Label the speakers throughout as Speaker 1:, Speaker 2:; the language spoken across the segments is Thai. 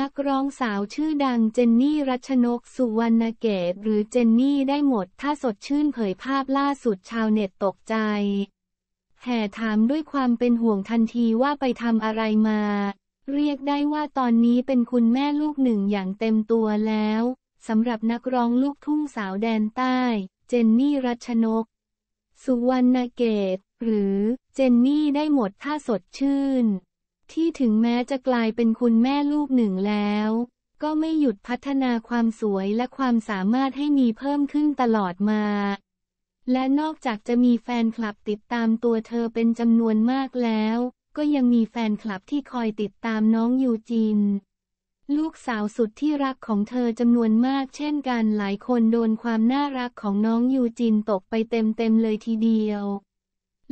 Speaker 1: นักร้องสาวชื่อดังเจนนี่รัชนก สุวรรณเกตหรือเจนนี่ได้หมดถ้าสดชื่นเผยภาพล่าสุดชาวเน็ตตกใจแห่ถามด้วยความเป็นห่วงทันทีว่าไปทำอะไรมา เรียกได้ว่าตอนนี้เป็นคุณแม่ลูกหนึ่งอย่างเต็มตัวแล้วสำหรับนักร้องลูกทุ่งสาวแดนใต้ เจนนี่รัชนก สุวรรณเกตหรือ เจนนี่ได้หมดถ้าสดชื่นที่ถึงแม้จะกลายเป็นคุณแม่ลูกหนึ่งแล้ว ก็ไม่หยุดพัฒนาความสวยและความสามารถให้มีเพิ่มขึ้นตลอดมา และนอกจากจะมีแฟนคลับติดตามตัวเธอเป็นจำนวนมากแล้ว ก็ยังมีแฟนคลับที่คอยติดตามน้องยูจินลูกสาวสุดที่รักของเธอจำนวนมาก เช่นกันหลายคนโดนความน่ารักของน้องยูจินตกไปเต็มๆเลยทีเดียว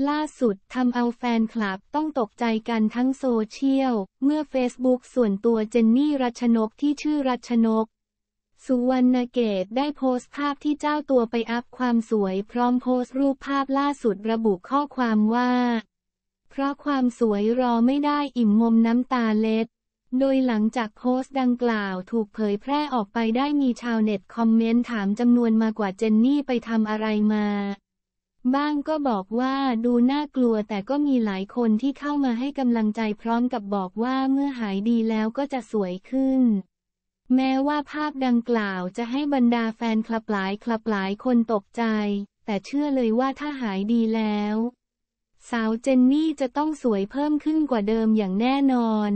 Speaker 1: ล่าสุดทำเอาแฟนคลับต้องตกใจกันทั้งโซเชียลเมื่อเฟซบุ๊กส่วนตัวเจนนี่รัชนกที่ชื่อรัชนก สุวรรณเกตได้โพสต์ภาพที่เจ้าตัวไปอัพความสวยพร้อมโพสต์รูปภาพล่าสุดระบุข้อความว่า เพราะความสวยรอไม่ได้อิ่มมมน้ำตาเล็ด โดยหลังจากโพสต์ดังกล่าวถูกเผยแพร่ออกไปได้มีชาวเน็ตคอมเมนต์ถามจำนวนมากกว่าเจนนี่ไปทำอะไรมาบ้างก็บอกว่าดูน่ากลัวแต่ก็มีหลายคนที่เข้ามาให้กำลังใจพร้อมกับบอกว่าเมื่อหายดีแล้วก็จะสวยขึ้น แม้ว่าภาพดังกล่าวจะให้บรรดาแฟนคลับหลายคลับหลายคนตกใจ แต่เชื่อเลยว่าถ้าหายดีแล้ว สาวเจนนี่จะต้องสวยเพิ่มขึ้นกว่าเดิมอย่างแน่นอน